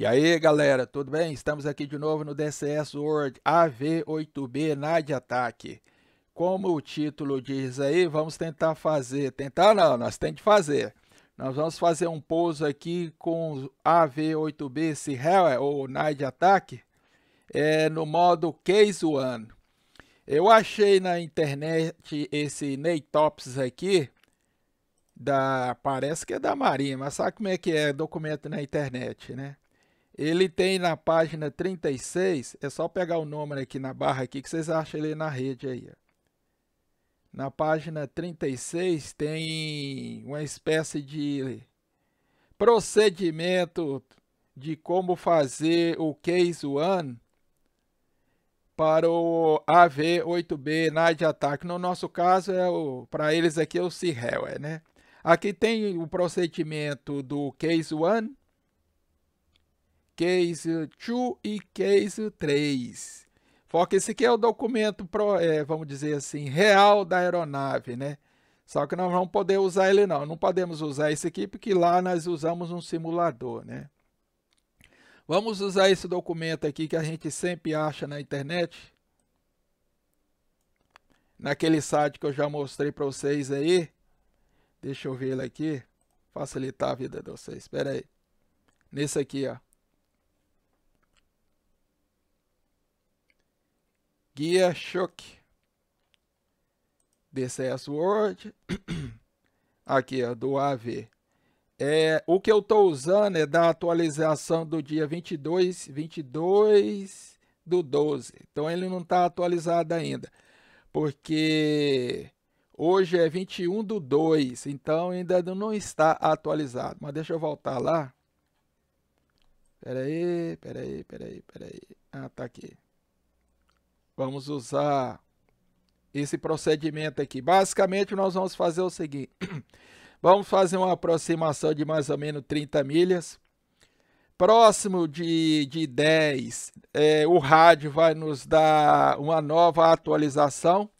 E aí, galera, tudo bem? Estamos aqui de novo no DCS World AV8B NAD Ataque. Como o título diz aí, vamos tentar fazer. Tentar não, nós temos que fazer. Nós vamos fazer um pouso aqui com AV8B Sihel, é, ou Night Attack é, no modo Case One. Eu achei na internet esse Neitops aqui, da, parece que é da Marinha, mas sabe como é que é documento na internet, né? Ele tem na página 36, é só pegar o número aqui na barra aqui que vocês acham ele na rede aí. Na página 36 tem uma espécie de procedimento de como fazer o case one para o AV8B NAD Attack. No nosso caso, é o para eles aqui é o Seahawk, é, né? Aqui tem o procedimento do case one case 2 e case 3. Foca, esse aqui é o documento, pro, é, vamos dizer assim, real da aeronave, né? Só que nós não vamos poder usar ele não, não podemos usar esse aqui porque lá nós usamos um simulador, né? Vamos usar esse documento aqui que a gente sempre acha na internet. Naquele site que eu já mostrei para vocês aí. Deixa eu ver ele aqui. Facilitar a vida de vocês. Espera aí. Nesse aqui, ó. guia choque. DCS Word. Aqui, ó, do AV. É, o que eu estou usando é da atualização do dia 22, 22 do 12. Então, ele não está atualizado ainda, porque hoje é 21 do 2, então ainda não está atualizado. Mas deixa eu voltar lá. Espera aí, espera aí, espera aí, pera aí. Ah, tá aqui. Vamos usar esse procedimento aqui. Basicamente, nós vamos fazer o seguinte. Vamos fazer uma aproximação de mais ou menos 30 milhas. Próximo de, de 10, é, o rádio vai nos dar uma nova atualização.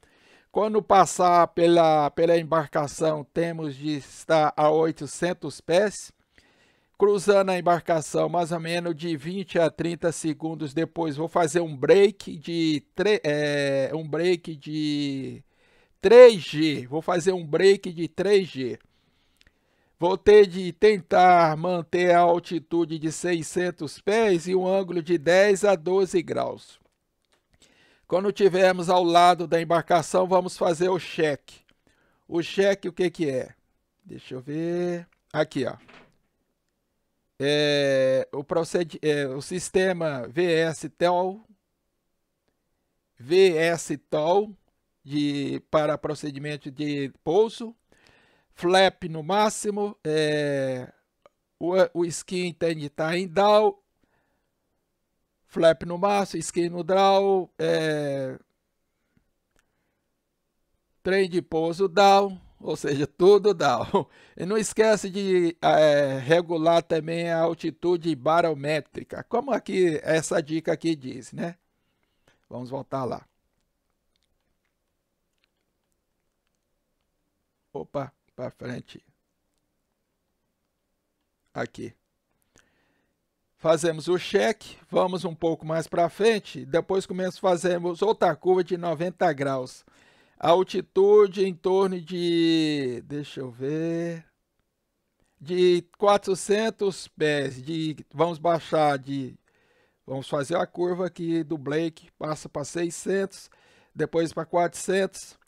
Quando passar pela, pela embarcação, temos de estar a 800 pés cruzando a embarcação mais ou menos de 20 a 30 segundos depois. Vou fazer um break de é, um break de 3G. Vou fazer um break de 3G. Vou ter de tentar manter a altitude de 600 pés e um ângulo de 10 a 12 graus. Quando tivermos ao lado da embarcação, vamos fazer o cheque. O cheque, o que, que é? Deixa eu ver. Aqui, ó é, o, proced, é, o sistema VS-TOL, VS-TOL de, para procedimento de pouso, flap no máximo, é, o, o skin tem de estar em down, flap no máximo, skin no draw, é, trem de pouso down, ou seja, tudo down. E não esquece de é, regular também a altitude barométrica, como aqui essa dica aqui diz, né? Vamos voltar lá. Opa, para frente. Aqui. Fazemos o cheque, vamos um pouco mais para frente, depois começamos fazemos outra curva de 90 graus altitude em torno de, deixa eu ver, de 400 pés, de, vamos baixar de, vamos fazer a curva aqui do Blake, passa para 600, depois para 400,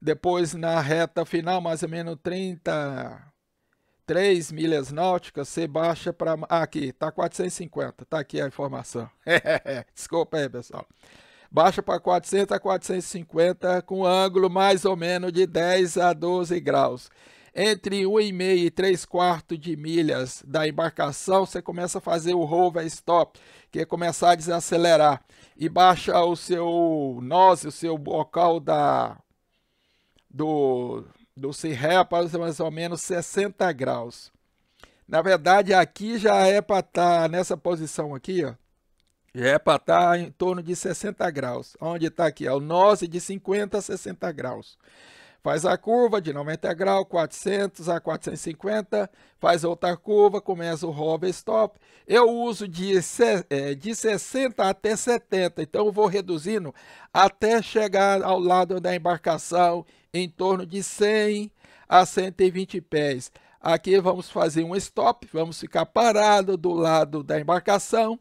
depois na reta final, mais ou menos 33 milhas náuticas, você baixa para, ah, aqui, tá 450, tá aqui a informação, desculpa aí pessoal baixa para 400 a 450 com ângulo mais ou menos de 10 a 12 graus. Entre 1,5 e 3 quartos de milhas da embarcação, você começa a fazer o rover stop, que é começar a desacelerar e baixa o seu nose, o seu bocal da do do cirré para mais ou menos 60 graus. Na verdade, aqui já é para estar tá nessa posição aqui, ó. Já é para estar em torno de 60 graus. Onde está aqui? é o norte de 50 a 60 graus. Faz a curva de 90 graus, 400 a 450, faz outra curva, começa o hover stop. Eu uso de, é, de 60 até 70, então eu vou reduzindo até chegar ao lado da embarcação em torno de 100 a 120 pés. Aqui vamos fazer um stop, vamos ficar parado do lado da embarcação.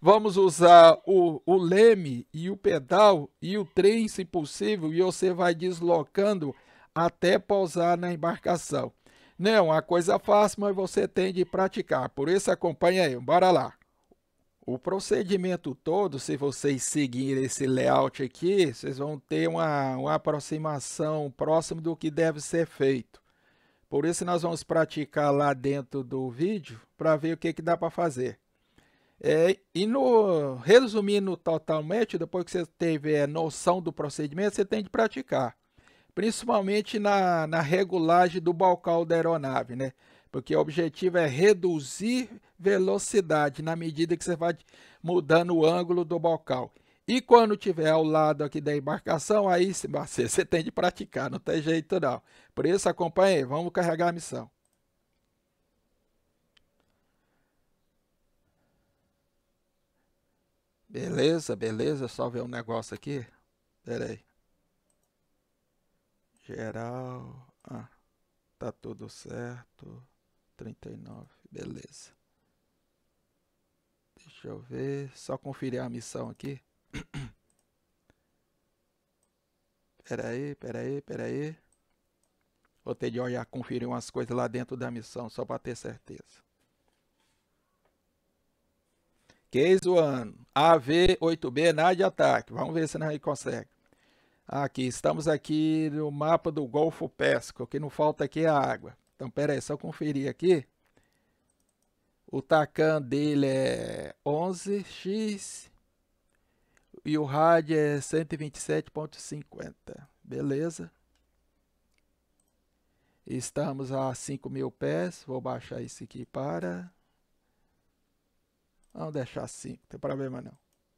Vamos usar o, o leme e o pedal e o trem, se possível, e você vai deslocando até pousar na embarcação. Não, a coisa é fácil, mas você tem de praticar. Por isso, acompanha aí. Bora lá. O procedimento todo, se vocês seguirem esse layout aqui, vocês vão ter uma, uma aproximação próxima do que deve ser feito. Por isso, nós vamos praticar lá dentro do vídeo para ver o que, que dá para fazer. É, e no resumindo totalmente, depois que você teve é, noção do procedimento, você tem de praticar, principalmente na, na regulagem do balcão da aeronave, né? Porque o objetivo é reduzir velocidade na medida que você vai mudando o ângulo do balcão. E quando tiver ao lado aqui da embarcação, aí você, você tem de praticar, não tem jeito não. Por isso, acompanhe, vamos carregar a missão. Beleza, beleza. Só ver um negócio aqui. Pera aí. Geral. Ah, tá tudo certo. 39, beleza. Deixa eu ver. Só conferir a missão aqui. pera aí, pera aí, pera aí. Vou ter de olhar, conferir umas coisas lá dentro da missão, só para ter certeza. Case One, AV8B, nad de ataque. Vamos ver se a gente consegue. Aqui, estamos aqui no mapa do Golfo Pérsico. O que não falta aqui é a água. Então, pera aí, só conferir aqui. O Takan dele é 11x e o rádio é 127.50. Beleza. Estamos a 5 mil pés. Vou baixar isso aqui para Vamos deixar assim, não tem problema não.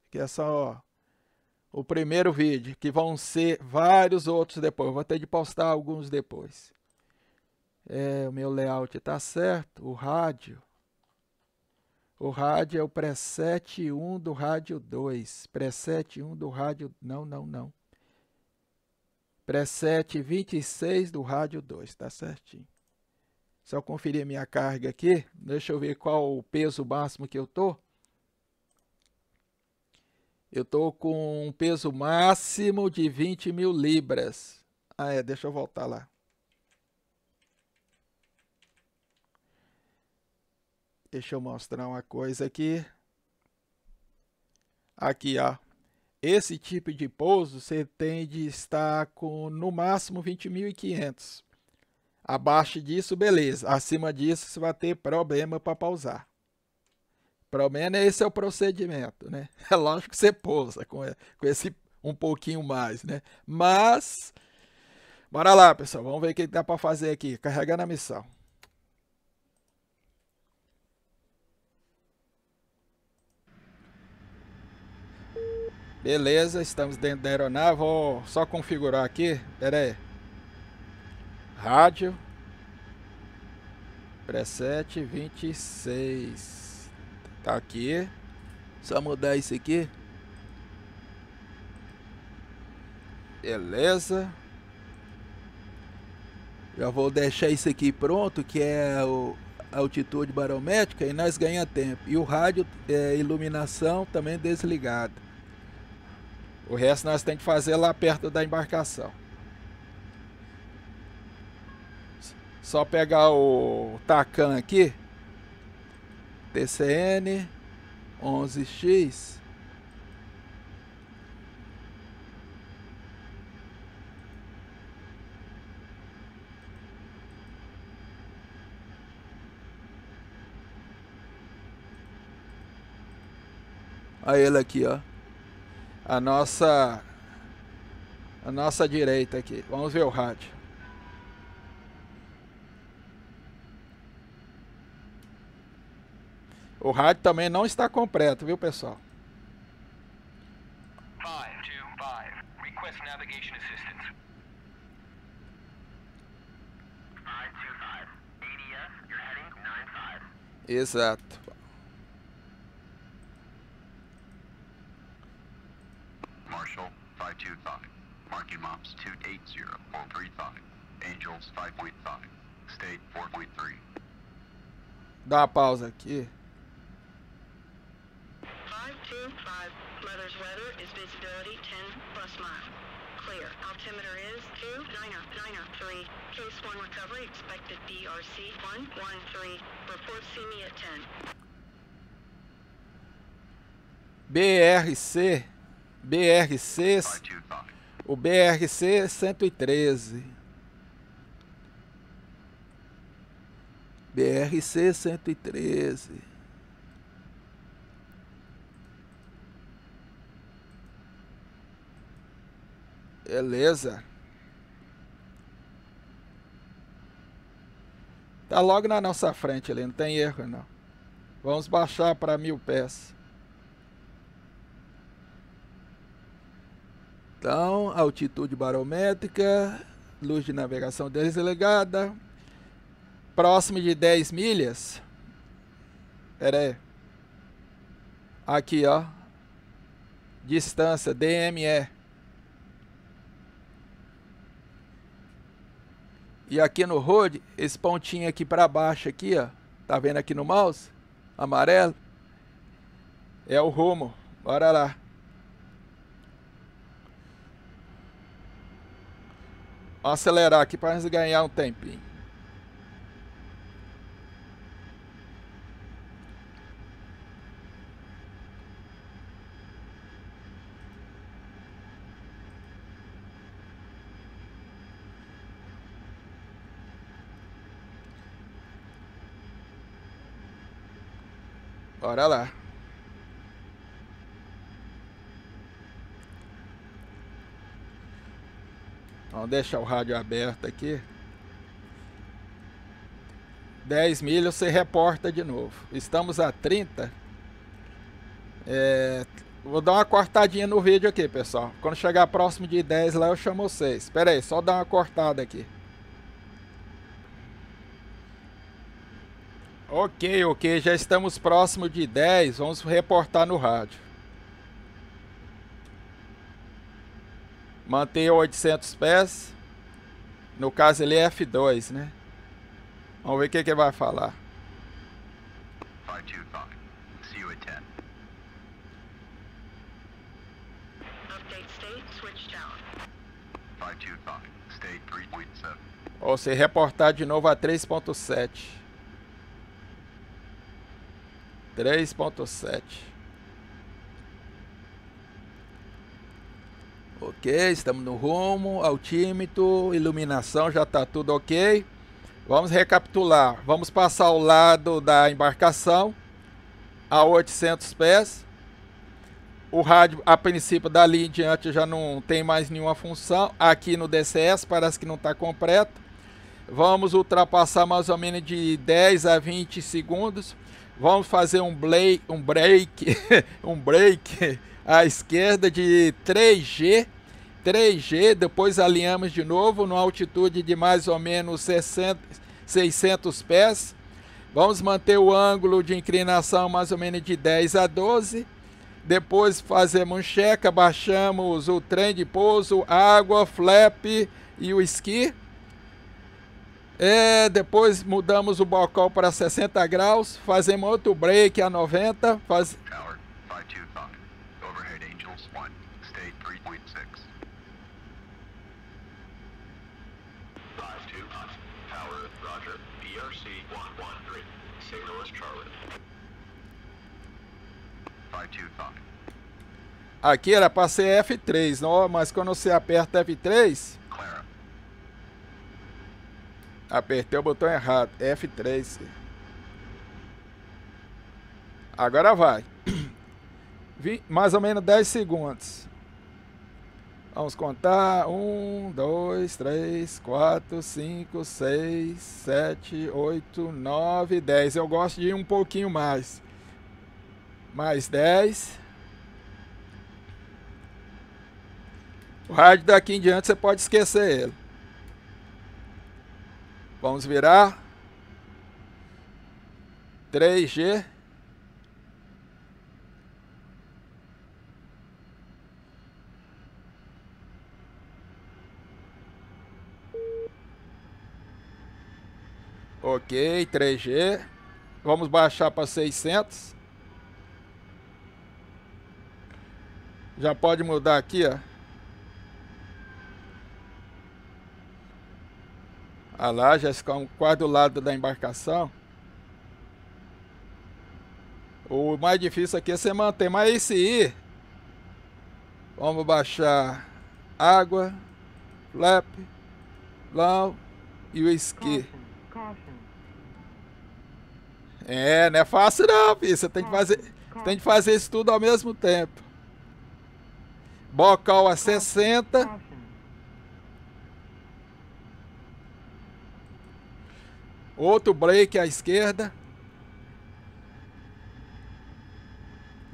Que é só ó, o primeiro vídeo, que vão ser vários outros depois. Vou ter de postar alguns depois. É, o meu layout está certo, o rádio. O rádio é o preset 1 do rádio 2. Preset 1 do rádio... Não, não, não. Preset 26 do rádio 2, está certinho. Só conferir minha carga aqui. Deixa eu ver qual o peso máximo que eu tô. Eu estou com um peso máximo de 20 mil libras. Ah, é, deixa eu voltar lá. Deixa eu mostrar uma coisa aqui. Aqui, ó. Esse tipo de pouso você tem de estar com no máximo 20.500. Abaixo disso, beleza. Acima disso, você vai ter problema para pausar. Pelo menos esse é o procedimento, né? É lógico que você pousa com, com esse um pouquinho mais, né? Mas, bora lá, pessoal. Vamos ver o que dá para fazer aqui. Carregando a missão. Beleza, estamos dentro da aeronave. Vou só configurar aqui. Pera aí. Rádio. Preset 26. Tá aqui. Só mudar isso aqui. Beleza. Já vou deixar isso aqui pronto, que é o altitude barométrica e nós ganhamos tempo. E o rádio é, iluminação também desligado. O resto nós tem que fazer lá perto da embarcação. Só pegar o tacan aqui. TCN 11X. Olha ele aqui, ó. A nossa a nossa direita aqui. Vamos ver o rádio. O rádio também não está completo, viu, pessoal? Five, Request navigation assistance. Five, ADS, you're heading nine, Exato. Marshall, 525. Marking MOPS 280435. Angels 5.5. State 4.3. Dá uma pausa aqui. Niner, Niner, 3. recovery BRC 113. Report see BRC, BRC, o BRC 113. BRC 113. Beleza. Tá logo na nossa frente ali, não tem erro não. Vamos baixar para mil pés. Então, altitude barométrica, luz de navegação desligada, próximo de 10 milhas. Pera aí. Aqui, ó. Distância, DME. E aqui no Road, esse pontinho aqui para baixo aqui, ó, tá vendo aqui no mouse? Amarelo. É o rumo. Bora lá. Vamos acelerar aqui para ganhar um tempinho. Bora lá. Vamos deixar o rádio aberto aqui. 10 milhas você reporta de novo. Estamos a 30. É, vou dar uma cortadinha no vídeo aqui, pessoal. Quando chegar próximo de 10 lá, eu chamo vocês. Espera aí, só dar uma cortada aqui. Ok, ok, já estamos próximo de 10, vamos reportar no rádio. Mantenha 800 pés, no caso ele é F2, né? Vamos ver o que, que ele vai falar. 525, see you at 10. Ou se reportar de novo a 3.7. 3.7. Ok, estamos no rumo, altímetro, iluminação, já está tudo ok. Vamos recapitular. Vamos passar ao lado da embarcação, a 800 pés. O rádio, a princípio, dali em diante já não tem mais nenhuma função. Aqui no DCS parece que não está completo. Vamos ultrapassar mais ou menos de 10 a 20 segundos. Vamos fazer um, um break, um break à esquerda de 3G 3G, depois alinhamos de novo numa altitude de mais ou menos 60, 600 pés. Vamos manter o ângulo de inclinação mais ou menos de 10 a 12. Depois fazemos checa, baixamos o trem de pouso, água, flap e o esqui. É, depois mudamos o balcão para 60 graus, fazemos outro break a 90, faz... Aqui era para ser F3, não, mas quando você aperta F3, Apertei o botão errado. F3. Agora vai. mais ou menos 10 segundos. Vamos contar. 1, 2, 3, 4, 5, 6, 7, 8, 9, 10. Eu gosto de ir um pouquinho mais. Mais 10. O rádio daqui em diante você pode esquecer ele. Vamos virar. 3G. Ok, 3G. Vamos baixar para 600. Já pode mudar aqui, ó. A já com quase do lado da embarcação. O mais difícil aqui é você manter, mas esse ir. Vamos baixar água, flap, lão e o esqui. É, não é fácil não, filho. Você tem que fazer, tem que fazer isso tudo ao mesmo tempo. Bocal a 60. Outro break à esquerda.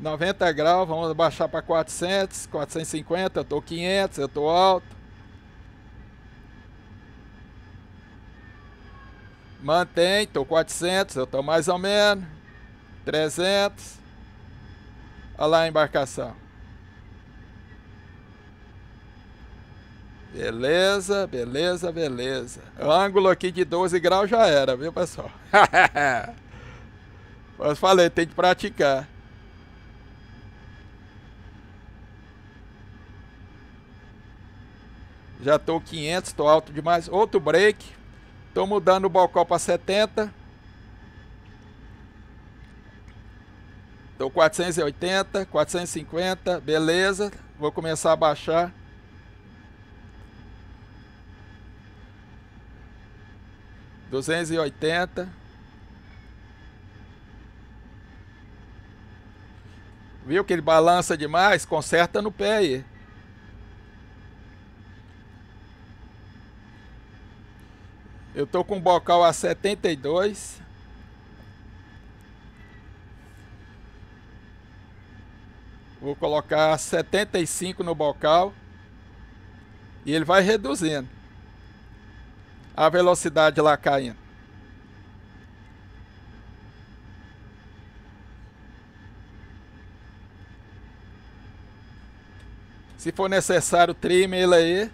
90 graus, vamos baixar para 400, 450, eu estou 500, eu estou alto. Mantém, estou 400, eu estou mais ou menos. 300. Olha lá a embarcação. Beleza, beleza, beleza. O ângulo aqui de 12 graus já era, viu, pessoal? Mas falei, tem que praticar. Já tô 500, tô alto demais. Outro break. Tô mudando o balcão para 70. Tô 480, 450, beleza. Vou começar a baixar. 280. Viu que ele balança demais? Conserta no pé aí. Eu tô com o bocal a 72. Vou colocar 75 no bocal. E ele vai reduzindo a velocidade lá caindo. Se for necessário, treme ele aí.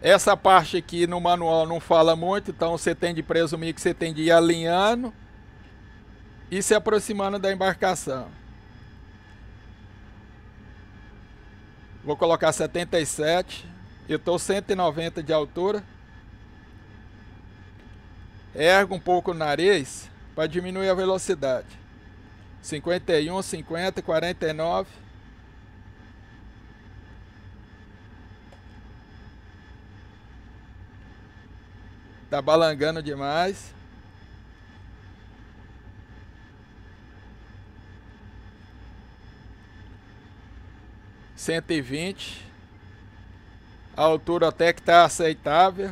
Essa parte aqui no manual não fala muito, então você tem de presumir que você tem de ir alinhando e se aproximando da embarcação. Vou colocar 77. Eu estou 190 de altura. Ergo um pouco o nariz para diminuir a velocidade. 51, 50, 49. Tá balangando demais. 120. A altura até que está aceitável.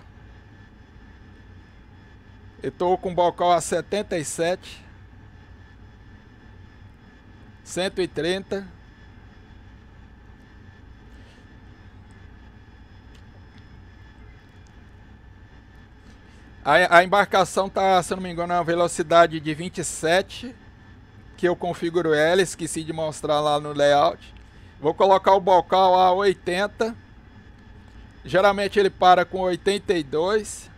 Eu estou com o balcão a 77. 130. A, a embarcação está, se não me engano, na velocidade de 27, que eu configuro ela, esqueci de mostrar lá no layout. Vou colocar o bocal a 80. Geralmente ele para com 82.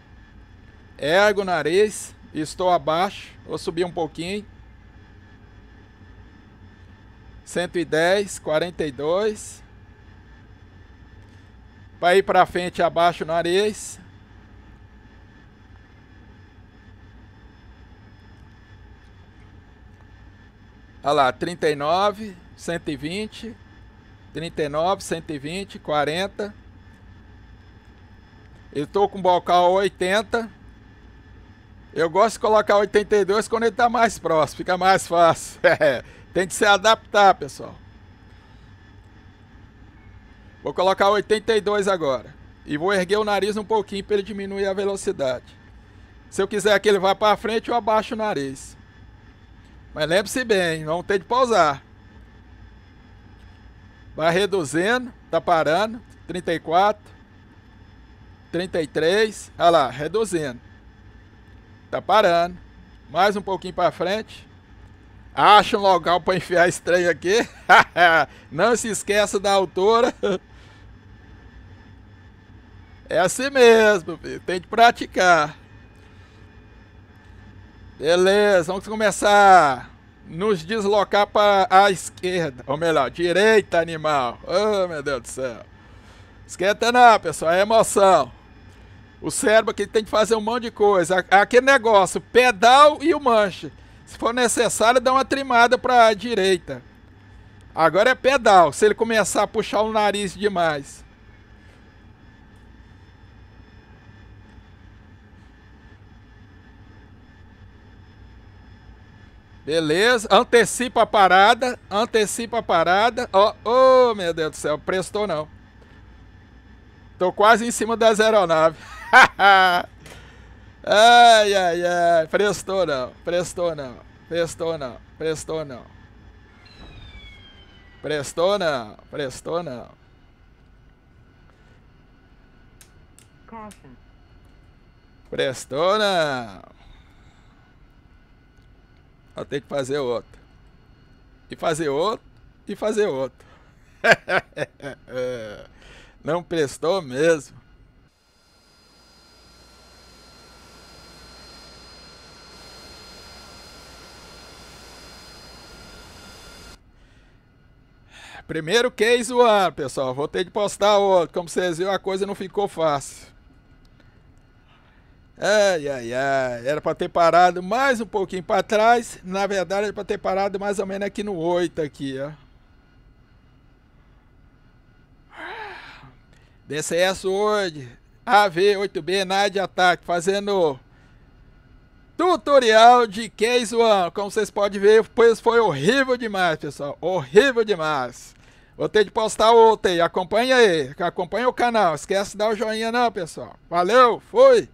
Ergo o nariz. Estou abaixo. Vou subir um pouquinho. 110, 42. Para ir para frente, abaixo o nariz. Olha lá, 39, 120. 39, 120, 40. Eu estou com bocal 80. Eu gosto de colocar 82 quando ele está mais próximo, fica mais fácil. É, tem que se adaptar, pessoal. Vou colocar 82 agora. E vou erguer o nariz um pouquinho para ele diminuir a velocidade. Se eu quiser que ele vá para frente, eu abaixo o nariz. Mas lembre-se bem, não tem de pausar. Vai reduzindo, tá parando. 34, 33, olha lá, reduzindo. Tá parando. Mais um pouquinho para frente. Acha um local para enfiar esse aqui. Não se esqueça da altura. É assim mesmo, filho. tem que praticar. Beleza, vamos começar nos deslocar para a esquerda. Ou melhor, direita, animal. Oh, meu Deus do céu. Esquenta não, pessoal, é emoção. O cérebro aqui tem que fazer um monte de coisa. Aquele negócio, pedal e o manche. Se for necessário, dá uma trimada para a direita. Agora é pedal. Se ele começar a puxar o nariz demais. Beleza, antecipa a parada, antecipa a parada. Ó, oh, oh, meu Deus do céu, prestou não. Tô quase em cima das aeronaves. ai, ai, ai, prestou não, prestou não, prestou não, prestou não. Prestou não, prestou não. Prestou não. Eu tenho que fazer outro. E fazer outro, e fazer outro. Não prestou mesmo. Primeiro case one, pessoal. Vou ter que postar outro. Como vocês viram, a coisa não ficou fácil. Ai, ai, ai. Era para ter parado mais um pouquinho para trás. Na verdade, era para ter parado mais ou menos aqui no 8 aqui, ó. DCS hoje AV8B, NAD Ataque, fazendo tutorial de Case One. Como vocês podem ver, pois foi horrível demais, pessoal. Horrível demais. Vou ter de postar outro aí. Acompanha aí. Acompanha o canal. Esquece de dar o joinha não, pessoal. Valeu, fui!